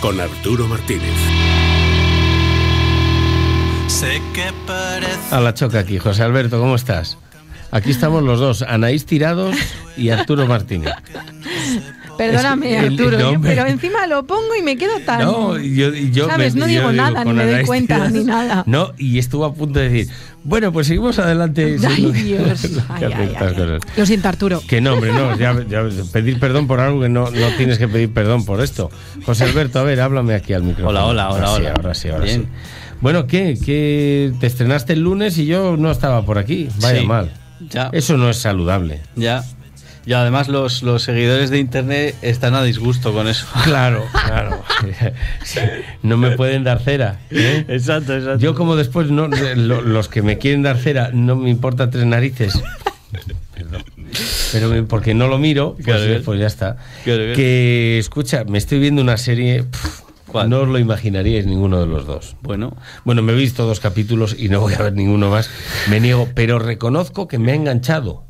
con Arturo Martínez. A la choca aquí, José Alberto, ¿cómo estás? Aquí estamos los dos, Anaís Tirados y Arturo Martínez. Perdóname, Arturo, pero encima lo pongo y me quedo tan. No, yo, yo ¿sabes? no digo nada, ni me doy cuenta, ni nada. No, y estuvo a punto de decir, bueno, pues seguimos adelante. Ay, Dios. lo siento, Arturo. Que no, hombre, no. pedir perdón por algo que no, no tienes que pedir perdón por esto. José Alberto, a ver, háblame aquí al micrófono. Hola, hola, hola. sí, ahora sí, Bueno, ¿qué? ¿qué? Te estrenaste el lunes y yo no estaba por aquí. Vaya mal. Ya. Eso no es saludable. Ya, y además los, seguidores de internet están a disgusto con eso. Claro, claro. no me pueden dar cera. ¿eh? Exacto, exacto. Yo como después los que me quieren dar cera no me importa tres narices. Pero porque no lo miro, pues, pues ya está. Que escucha, me estoy viendo una serie. No os lo imaginaríais ninguno de los dos. Bueno. Bueno, me he visto dos capítulos y no voy a ver ninguno más. Me niego, pero reconozco que me ha enganchado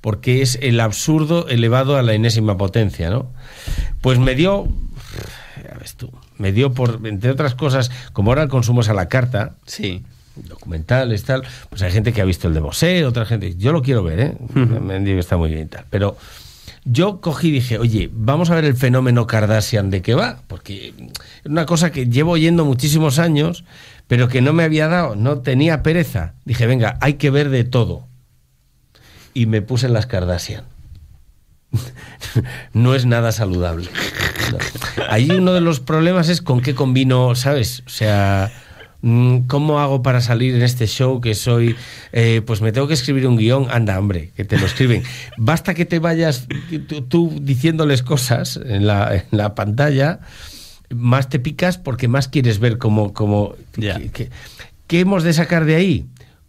porque es el absurdo elevado a la enésima potencia, ¿no? Pues me dio, tú, me dio por, entre otras cosas, como ahora el consumo es a la carta, sí. documentales, tal, pues hay gente que ha visto el de Bosé, otra gente, yo lo quiero ver, ¿eh? me han dicho que está muy bien y tal, pero yo cogí y dije, oye, vamos a ver el fenómeno Kardashian de qué va, porque es una cosa que llevo oyendo muchísimos años, pero que no me había dado, no tenía pereza. Dije, venga, hay que ver de todo y me puse en las Kardashian. no es nada saludable. Ahí uno de los problemas es con qué combino, ¿sabes? O sea, mm, ¿cómo hago para salir en este show que soy? Eh, pues me tengo que escribir un guión, anda, hombre, que te lo escriben. Basta que te vayas tú, diciéndoles cosas en la, pantalla, más te picas porque más quieres ver cómo... ¿Qué hemos de sacar de ahí?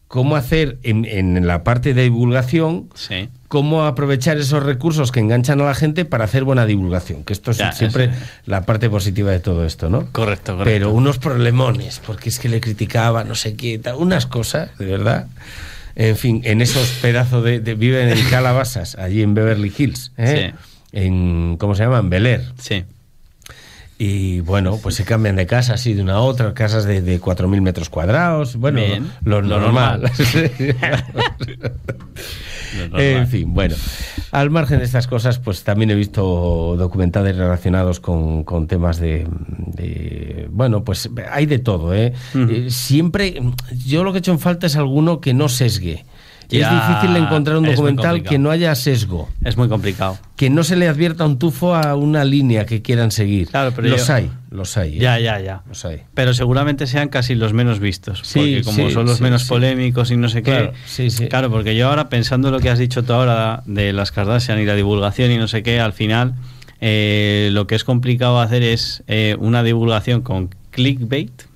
cómo hacer en, la parte de divulgación, cómo aprovechar esos recursos que enganchan a la gente para hacer buena divulgación, que esto es siempre la parte positiva de todo esto, ¿no? Correcto, correcto. Pero unos problemones, porque es que le criticaba, no sé qué, unas cosas, de verdad. En fin, en esos pedazos de, viven en Calabasas allí en Beverly Hills, ¿eh? en, ¿cómo se llama? En Bel Air. Sí y bueno, pues se cambian de casa así de una a otra, casas de, de 4.000 metros cuadrados, bueno, lo, normal. En fin, bueno, al margen de estas cosas, pues también he visto documentales relacionados con, temas de, Bueno, pues hay de todo, ¿eh? ¿eh? Siempre, yo lo que he hecho en falta es alguno que no sesgue es difícil encontrar un documental que no haya sesgo. Es muy complicado. Que no se le advierta un tufo a una línea que quieran seguir. Claro, pero los hay, los hay. ¿eh? Ya, ya, ya. Los hay. Pero seguramente sean casi los menos vistos. Sí, porque como son los menos polémicos y no sé qué. Claro, claro, porque yo ahora pensando lo que has dicho tú ahora de las Kardashian y la divulgación y no sé qué, al final eh, lo que es complicado hacer es eh, una divulgación con clickbait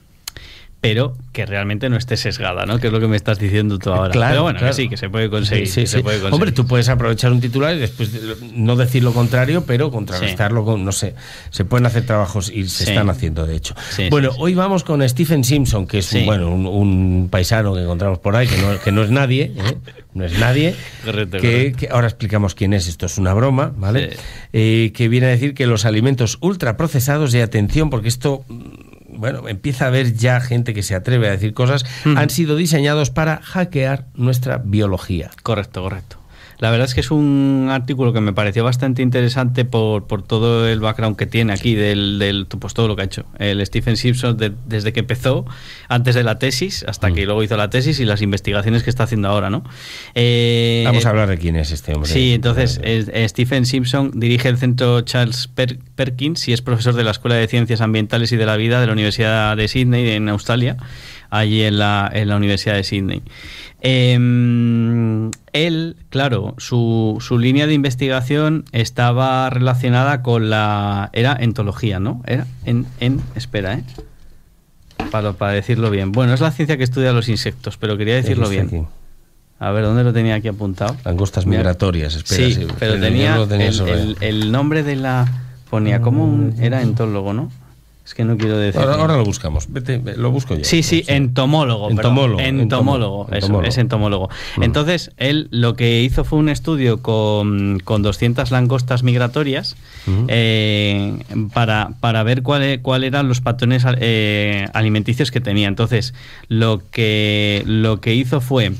pero que realmente no esté sesgada, ¿no? Que es lo que me estás diciendo tú ahora. Claro, pero bueno, que sí, que se puede conseguir. se Puede conseguir. Hombre, tú puedes aprovechar un titular y después no decir lo contrario, pero contrarrestarlo con, no sé, se pueden hacer trabajos y se están haciendo, de hecho. bueno, hoy vamos con Stephen Simpson, que es un, bueno, un, paisano que encontramos por ahí, que no, que no es nadie, ¿eh? no es nadie. que, ahora explicamos quién es, esto es una broma, ¿vale? Eh, que viene a decir que los alimentos ultraprocesados, de atención, porque esto bueno, empieza a haber ya gente que se atreve a decir cosas, han sido diseñados para hackear nuestra biología. Correcto, correcto. La verdad es que es un artículo que me pareció bastante interesante por, por todo el background que tiene aquí, del, del, pues, todo lo que ha hecho. El Stephen Simpson, desde que empezó, antes de la tesis, hasta mm. que luego hizo la tesis y las investigaciones que está haciendo ahora, ¿no? Eh, Vamos a hablar de quién es este hombre. Sí, entonces, Stephen Simpson dirige el centro Charles Perkins y es profesor de la Escuela de Ciencias Ambientales y de la Vida de la Universidad de Sydney en Australia allí en la, Universidad de Sydney. Em, él, claro, su, línea de investigación estaba relacionada con la... Era entología, ¿no? Era en... en espera, ¿eh? Para, para decirlo bien. Bueno, es la ciencia que estudia los insectos, pero quería decirlo este bien. A ver, ¿dónde lo tenía aquí apuntado? Langostas migratorias, espera. Sí, pero tenía, el, eh. el, nombre de la... Ponía como un... Era entólogo, ¿no? Es que no quiero decir. Ahora, lo buscamos. Vete, lo busco yo. Sí, sí, entomólogo. Entomólogo. entomólogo, es entomólogo. Mm. Entonces, él lo que hizo fue un estudio con, 200 langostas migratorias mm. eh, para, para, ver cuáles eran los patrones eh, alimenticios que tenía. Entonces, lo que, lo que hizo fue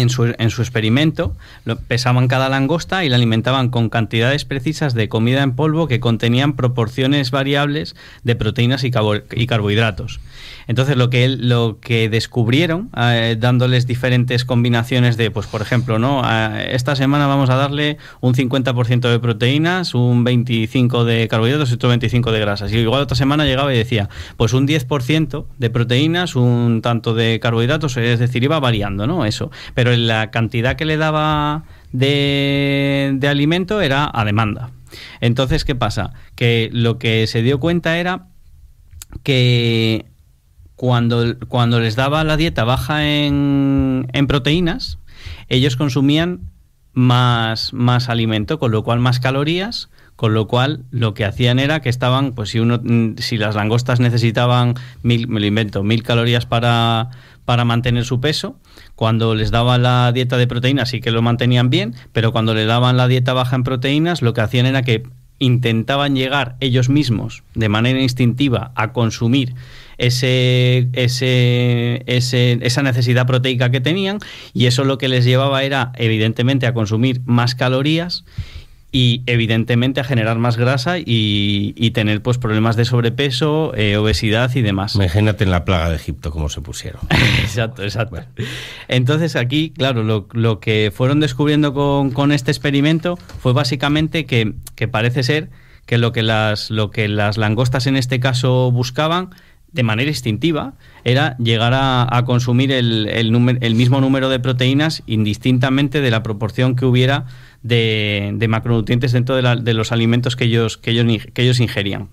en su, en su, experimento, pesaban cada langosta y la alimentaban con cantidades precisas de comida en polvo que contenían proporciones variables de proteínas y, carbohidratos. Entonces, lo que, lo que descubrieron, eh, dándoles diferentes combinaciones de, pues, por ejemplo, ¿no? esta semana vamos a darle un 50% de proteínas, un 25% de carbohidratos y otro 25% de grasas. Y igual otra semana llegaba y decía, pues un 10% de proteínas, un tanto de carbohidratos, es decir, iba variando, ¿no? Eso pero la cantidad que le daba de, alimento era a demanda. Entonces, ¿qué pasa? Que lo que se dio cuenta era que cuando, les daba la dieta baja en, en proteínas, ellos consumían más, más alimento, con lo cual más calorías, con lo cual lo que hacían era que estaban, pues si uno, mm, si las langostas necesitaban mil, me lo invento, mil calorías para, para mantener su peso, cuando les daban la dieta de proteínas sí que lo mantenían bien, pero cuando le daban la dieta baja en proteínas, lo que hacían era que intentaban llegar ellos mismos de manera instintiva a consumir ese, ese, ese, esa necesidad proteica que tenían y eso lo que les llevaba era evidentemente a consumir más calorías y evidentemente a generar más grasa y, y tener pues problemas de sobrepeso, eh, obesidad y demás. Imagínate en la plaga de Egipto cómo se pusieron. exacto, exacto. Entonces aquí, claro, lo, lo que fueron descubriendo con, con, este experimento fue básicamente que, que parece ser que lo que las, lo que las langostas en este caso buscaban de manera instintiva era llegar a, consumir el, el, mismo número de proteínas indistintamente de la proporción que hubiera de, macronutrientes dentro de, los alimentos que ellos, que ellos, que ellos ingerían.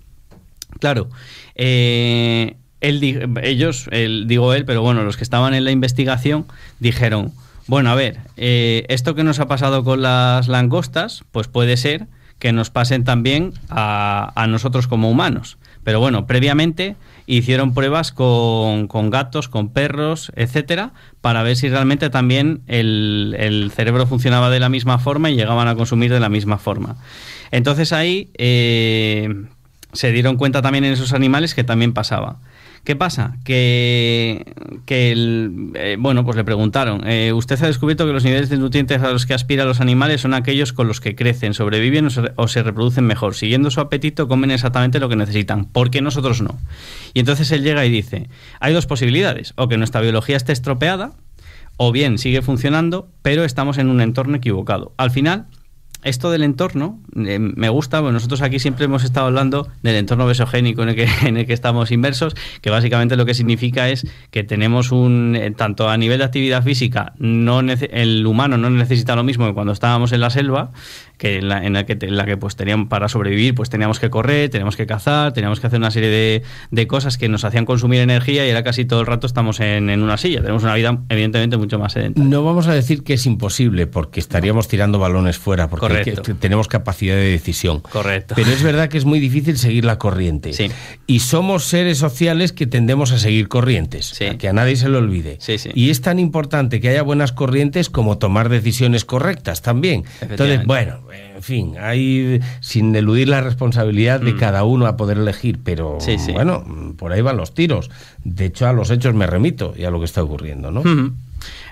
Claro, eh, ellos, digo él, pero bueno, los que estaban en la investigación dijeron, bueno, a ver, eh, esto que nos ha pasado con las langostas, pues puede ser que nos pasen también a, a nosotros como humanos. Pero bueno, previamente hicieron pruebas con, gatos, con perros, etcétera, para ver si realmente también el, cerebro funcionaba de la misma forma y llegaban a consumir de la misma forma. Entonces ahí eh, se dieron cuenta también en esos animales que también pasaba. ¿Qué pasa? Que, que eh, bueno, pues le preguntaron, eh, usted ha descubierto que los niveles de nutrientes a los que aspiran los animales son aquellos con los que crecen, sobreviven o se, reproducen mejor. Siguiendo su apetito, comen exactamente lo que necesitan, porque nosotros no. Y entonces él llega y dice, hay dos posibilidades, o que nuestra biología esté estropeada, o bien sigue funcionando, pero estamos en un entorno equivocado. Al final, esto del entorno eh, me gusta, bueno, nosotros aquí siempre hemos estado hablando del entorno besogénico en el, que, en el que estamos inmersos, que básicamente lo que significa es que tenemos un, eh, tanto a nivel de actividad física, no el humano no necesita lo mismo que cuando estábamos en la selva, que en la, que, la que pues tenían para sobrevivir, pues teníamos que correr, teníamos que cazar, teníamos que hacer una serie de, cosas que nos hacían consumir energía y ahora casi todo el rato estamos en, una silla. Tenemos una vida evidentemente mucho más No vamos a decir que es imposible porque estaríamos tirando balones fuera porque tenemos capacidad de decisión. Correcto. Pero es verdad que es muy difícil seguir la corriente. Sí. Y somos seres sociales que tendemos a seguir corrientes, que a nadie se lo olvide. y es tan importante que haya buenas corrientes como tomar decisiones correctas también. Entonces, bueno, en fin, hay sin eludir la responsabilidad de mm. cada uno a poder elegir, pero bueno, por ahí van los tiros. De hecho, a los hechos me remito y a lo que está ocurriendo, ¿no?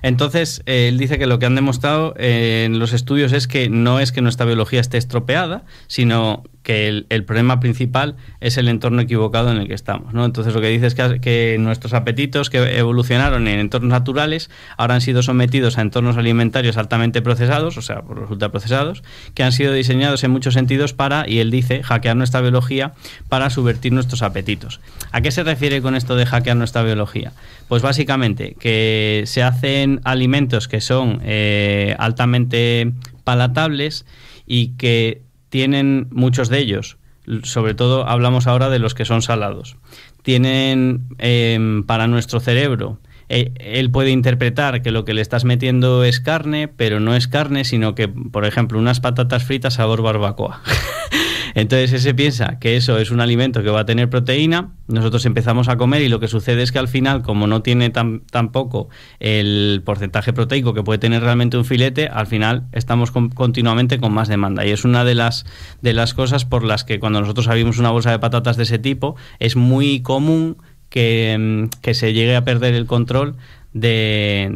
Entonces, eh, él dice que lo que han demostrado eh, en los estudios es que no es que nuestra biología esté estropeada, sino que el, problema principal es el entorno equivocado en el que estamos. ¿no? Entonces lo que dice es que, nuestros apetitos que evolucionaron en entornos naturales ahora han sido sometidos a entornos alimentarios altamente procesados, o sea, por resulta procesados, que han sido diseñados en muchos sentidos para, y él dice, hackear nuestra biología para subvertir nuestros apetitos. ¿A qué se refiere con esto de hackear nuestra biología? Pues básicamente que se hacen alimentos que son eh, altamente palatables y que tienen muchos de ellos, sobre todo hablamos ahora de los que son salados, tienen em, para nuestro cerebro, e, él puede interpretar que lo que le estás metiendo es carne, pero no es carne, sino que, por ejemplo, unas patatas fritas sabor barbacoa. Entonces ese piensa que eso es un alimento que va a tener proteína, nosotros empezamos a comer y lo que sucede es que al final, como no tiene tampoco el porcentaje proteico que puede tener realmente un filete, al final estamos continuamente con más demanda. Y es una de las, de las cosas por las que cuando nosotros abrimos una bolsa de patatas de ese tipo, es muy común que, mm, que, se llegue a perder el control de,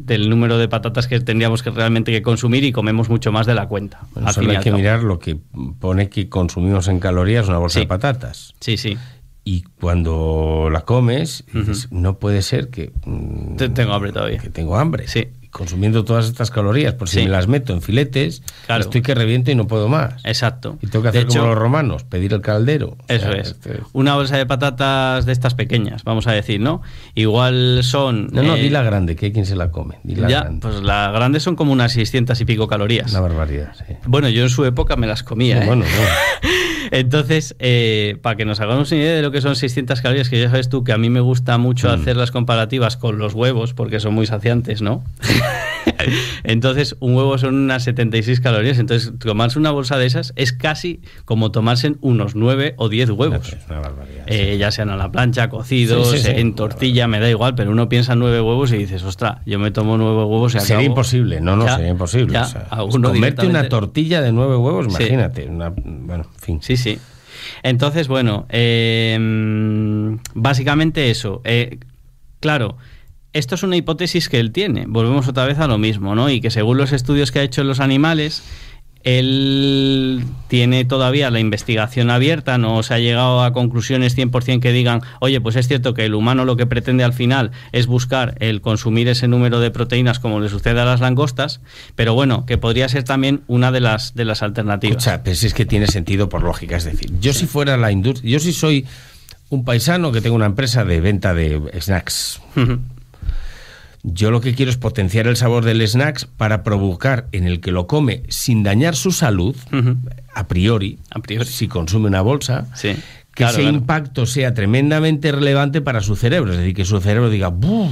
del, número de patatas que tendríamos que realmente que consumir y comemos mucho más de la cuenta. solo hay que mirar lo que pone que consumimos en calorías una bolsa de patatas. Sí, sí. Y cuando la comes, dices, no puede ser que... Mm, tengo hambre todavía. Que tengo hambre. Sí consumiendo todas estas calorías, por si me las meto en filetes, estoy que reviento y no puedo más. Exacto. Y tengo que hacer como los romanos, pedir el caldero. Eso este es. Una bolsa de patatas de estas pequeñas, vamos a decir, ¿no? Igual son... No, no, eh, di la grande, que hay quien se la come. ya, pues la grande son como unas 600 y pico calorías. Una barbaridad, sí. Bueno, yo en su época me las comía. ¿eh? Bueno, no. Entonces, eh, para que nos hagamos una idea de lo que son 600 calorías, que ya sabes tú que a mí me gusta mucho mm. hacer las comparativas con los huevos, porque son muy saciantes, ¿no? entonces, un huevo son unas 76 calorías. Entonces, tomarse una bolsa de esas es casi como tomarse unos 9 o 10 huevos. Es una barbaridad. Eh, ya sean a la plancha, cocidos, en tortilla, me da igual, pero uno piensa en 9 huevos y dices, ostra, yo me tomo 9 huevos y acabo. Sería imposible, no, no, sería imposible. o sea, comerte una tortilla de 9 huevos, imagínate. Una... Bueno, fin. Sí, sí. Entonces, bueno, eh, básicamente eso. Eh, claro, esto es una hipótesis que él tiene. Volvemos otra vez a lo mismo, ¿no? Y que según los estudios que ha hecho en los animales, él tiene todavía la investigación abierta, no se ha llegado a conclusiones 100% que digan, oye, pues es cierto que el humano lo que pretende al final es buscar el consumir ese número de proteínas como le sucede a las langostas, pero bueno, que podría ser también una de las, de las alternativas. sea, es que tiene sentido por lógica, es decir, yo si fuera la industria, yo si soy un paisano que tengo una empresa de venta de snacks. Yo lo que quiero es potenciar el sabor del snack para provocar en el que lo come sin dañar su salud, a, priori, a, priori, si consume una bolsa, sí. que ese impacto sea tremendamente relevante para su cerebro. Es decir, que su cerebro diga, ¡buh!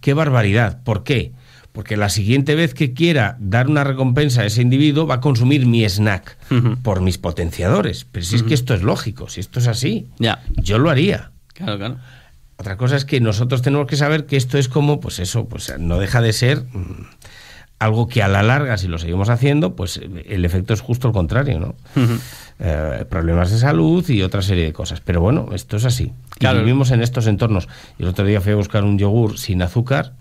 ¡Qué barbaridad! ¿Por qué? Porque la siguiente vez que quiera dar una recompensa a ese individuo va a consumir mi snack por mis potenciadores. Pero si es que esto es lógico, si esto es así, ya. yo lo haría. Claro, claro. Otra cosa es que nosotros tenemos que saber que esto es como, pues eso, pues no deja de ser mm, algo que a la larga, si lo seguimos haciendo, pues eh, el efecto es justo el contrario, ¿no? Eh, problemas de salud y otra serie de cosas. Pero bueno, esto es así. Claro. vivimos en estos entornos. El otro día fui a buscar un yogur sin azúcar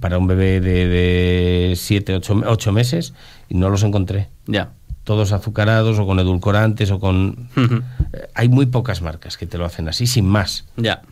para un bebé de siete, 8 ocho, meses y no los encontré. Ya. Todos azucarados o con edulcorantes o con... Eh, hay muy pocas marcas que te lo hacen así, sin más. Ya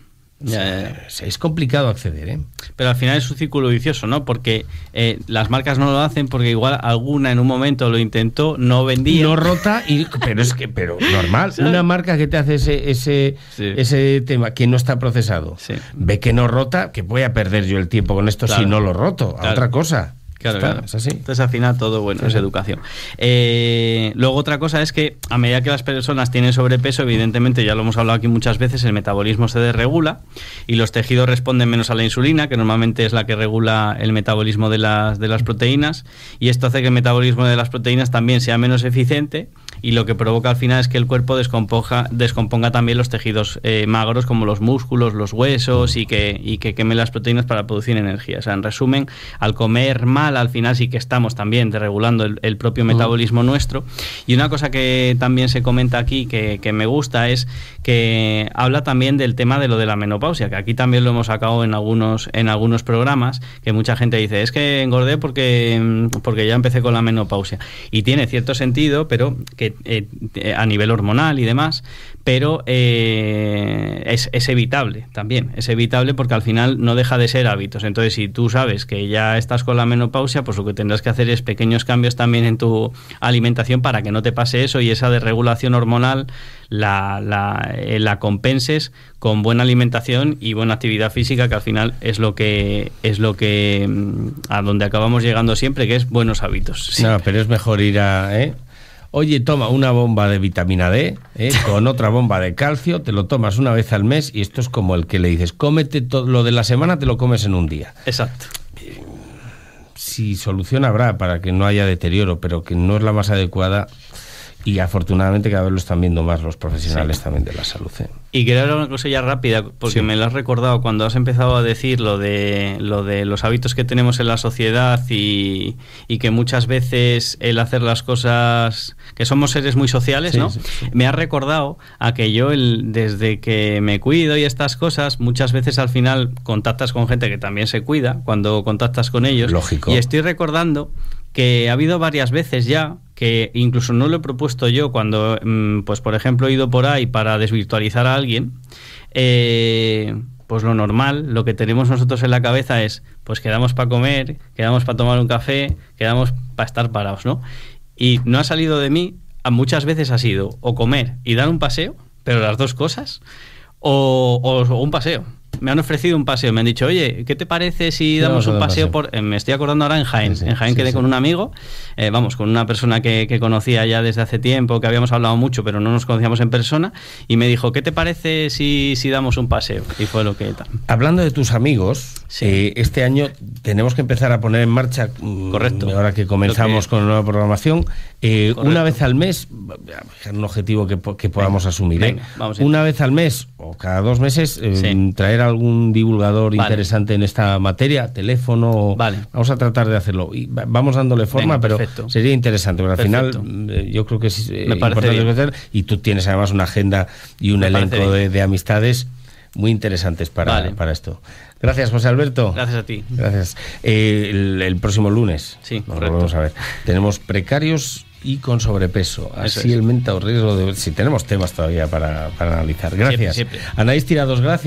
es complicado acceder, ¿eh? Pero al final es un círculo vicioso, ¿no? Porque eh, las marcas no lo hacen porque igual alguna en un momento lo intentó, no vendía. No rota, y, pero es que, pero normal. Una marca que te hace ese, ese, ese tema que no está procesado, ve que no rota, que voy a perder yo el tiempo con esto si no lo roto, a otra cosa. Claro, Entonces, al final, todo bueno es educación. Eh, luego, otra cosa es que a medida que las personas tienen sobrepeso, evidentemente, ya lo hemos hablado aquí muchas veces, el metabolismo se desregula y los tejidos responden menos a la insulina, que normalmente es la que regula el metabolismo de las, de las proteínas, y esto hace que el metabolismo de las proteínas también sea menos eficiente y lo que provoca al final es que el cuerpo descomponga, descomponga también los tejidos eh, magros como los músculos, los huesos y que, y queme las proteínas para producir energía. O sea, en resumen, al comer mal al final sí que estamos también desregulando el, propio metabolismo nuestro. Y una cosa que también se comenta aquí que, que me gusta es que habla también del tema de lo de la menopausia, que aquí también lo hemos sacado en algunos, en algunos programas, que mucha gente dice, es que engordé porque, mm, porque ya empecé con la menopausia. Y tiene cierto sentido, pero que eh, eh, a nivel hormonal y demás, pero eh, es, evitable también, es evitable porque al final no deja de ser hábitos. Entonces, si tú sabes que ya estás con la menopausia, pues lo que tendrás que hacer es pequeños cambios también en tu alimentación para que no te pase eso y esa desregulación hormonal la, la, la compenses con buena alimentación y buena actividad física, que al final es lo que es lo que mm, a donde acabamos llegando siempre, que es buenos hábitos. No, pero es mejor ir a, Oye, toma una bomba de vitamina D eh, con otra bomba de calcio, te lo tomas una vez al mes y esto es como el que le dices, cómete todo lo de la semana, te lo comes en un día. Exacto. Si solución habrá para que no haya deterioro, pero que no es la más adecuada, y afortunadamente cada vez lo están viendo más los profesionales también de la salud. ¿eh? Y quería hablar una cosa ya rápida, porque me lo has recordado cuando has empezado a decir lo de, lo de los hábitos que tenemos en la sociedad y, que muchas veces el hacer las cosas, que somos seres muy sociales, ¿no? Me has recordado a que yo el, desde que me cuido y estas cosas, muchas veces al final contactas con gente que también se cuida cuando contactas con ellos. Lógico. Y estoy recordando que ha habido varias veces ya que incluso no lo he propuesto yo cuando, mm, pues por ejemplo, he ido por ahí para desvirtualizar a alguien, eh, pues lo normal, lo que tenemos nosotros en la cabeza es, pues quedamos para comer, quedamos para tomar un café, quedamos para estar parados, ¿no? Y no ha salido de mí, muchas veces ha sido o comer y dar un paseo, pero las dos cosas, o un paseo me han ofrecido un paseo, me han dicho, oye, ¿qué te parece si damos un paseo, por... Eh, me estoy acordando ahora en Jaén. en Jaén quedé con un amigo, eh, vamos, con una persona que, conocía ya desde hace tiempo, que habíamos hablado mucho, pero no nos conocíamos en persona, y me dijo, ¿qué te parece si, damos un paseo? Y fue lo que... Hablando de tus amigos, eh, este año tenemos que empezar a poner en marcha, mm, Correcto. ahora que comenzamos con la nueva programación, eh, una vez al mes, un objetivo que, podamos asumir. ¿eh? una vez al mes o cada dos meses, eh, traer algún divulgador interesante en esta materia, teléfono. Vale. Vamos a tratar de hacerlo. vamos dándole forma, pero sería interesante, pero al final yo creo que es importante y tú tienes además una agenda y un elenco de amistades muy interesantes para, para esto. Gracias, José Alberto. Gracias a ti. Gracias. Eh, el, próximo lunes. Sí, nos Volvemos a ver. Tenemos precarios y con sobrepeso. Así el el o riesgo de. Si tenemos temas todavía para, analizar. Gracias. Anaís Tirados, gracias.